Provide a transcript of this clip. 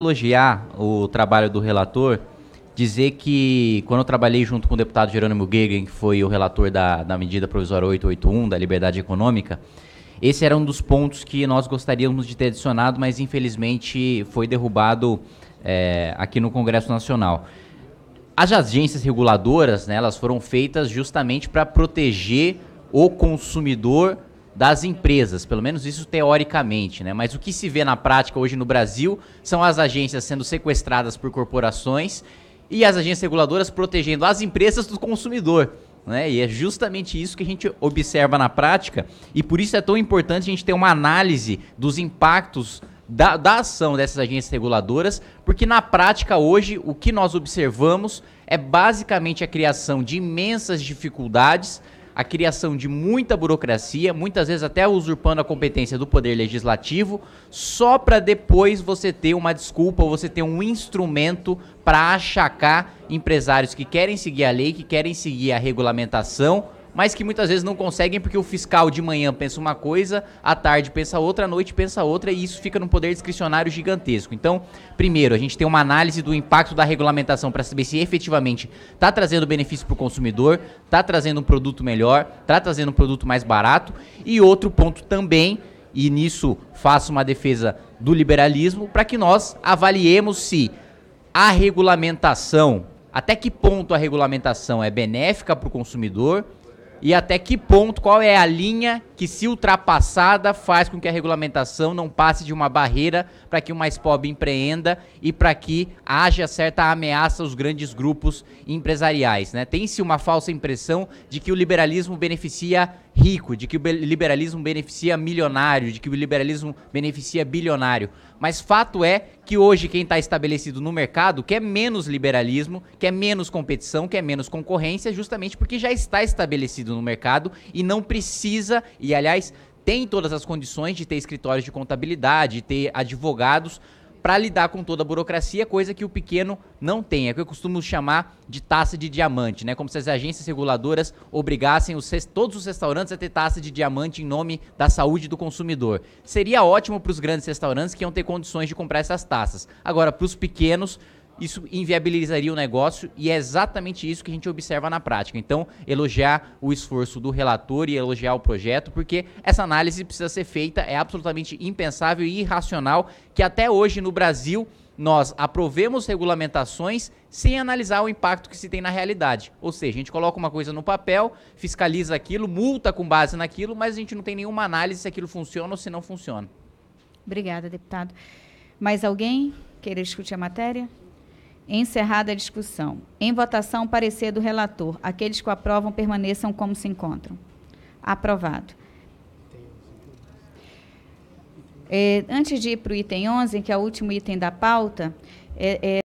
elogiar o trabalho do relator, dizer que quando eu trabalhei junto com o deputado Jerônimo Gegen, que foi o relator da, da medida provisória 881, da liberdade econômica, esse era um dos pontos que nós gostaríamos de ter adicionado, mas infelizmente foi derrubado é, aqui no Congresso Nacional. As agências reguladoras, né, elas foram feitas justamente para proteger o consumidor das empresas, pelo menos isso teoricamente, né? Mas o que se vê na prática hoje no Brasil são as agências sendo sequestradas por corporações e as agências reguladoras protegendo as empresas do consumidor. Né? E é justamente isso que a gente observa na prática, e por isso é tão importante a gente ter uma análise dos impactos da, da ação dessas agências reguladoras, porque na prática hoje o que nós observamos é basicamente a criação de imensas dificuldades a criação de muita burocracia, muitas vezes até usurpando a competência do poder legislativo, só para depois você ter uma desculpa, você ter um instrumento para achacar empresários que querem seguir a lei, que querem seguir a regulamentação mas que muitas vezes não conseguem porque o fiscal de manhã pensa uma coisa, à tarde pensa outra, à noite pensa outra, e isso fica num poder discricionário gigantesco. Então, primeiro, a gente tem uma análise do impacto da regulamentação para saber se efetivamente está trazendo benefício para o consumidor, está trazendo um produto melhor, está trazendo um produto mais barato, e outro ponto também, e nisso faço uma defesa do liberalismo, para que nós avaliemos se a regulamentação, até que ponto a regulamentação é benéfica para o consumidor e até que ponto, qual é a linha que, se ultrapassada, faz com que a regulamentação não passe de uma barreira para que o mais pobre empreenda e para que haja certa ameaça aos grandes grupos empresariais? Né? Tem-se uma falsa impressão de que o liberalismo beneficia rico, de que o liberalismo beneficia milionário, de que o liberalismo beneficia bilionário. Mas fato é que hoje quem está estabelecido no mercado quer menos liberalismo, quer menos competição, quer menos concorrência, justamente porque já está estabelecido no mercado e não precisa, e aliás, tem todas as condições de ter escritórios de contabilidade, de ter advogados para lidar com toda a burocracia, coisa que o pequeno não tem. É o que eu costumo chamar de taça de diamante, né? Como se as agências reguladoras obrigassem os, todos os restaurantes a ter taça de diamante em nome da saúde do consumidor. Seria ótimo para os grandes restaurantes que iam ter condições de comprar essas taças. Agora, para os pequenos, isso inviabilizaria o negócio e é exatamente isso que a gente observa na prática. Então, elogiar o esforço do relator e elogiar o projeto, porque essa análise precisa ser feita, é absolutamente impensável e irracional que até hoje no Brasil nós aprovemos regulamentações sem analisar o impacto que se tem na realidade. Ou seja, a gente coloca uma coisa no papel, fiscaliza aquilo, multa com base naquilo, mas a gente não tem nenhuma análise se aquilo funciona ou se não funciona. Obrigada, deputado. Mais alguém querer discutir a matéria? Encerrada a discussão. Em votação, parecer do relator. Aqueles que aprovam permaneçam como se encontram. Aprovado. É, antes de ir para o item 11, que é o último item da pauta, é, é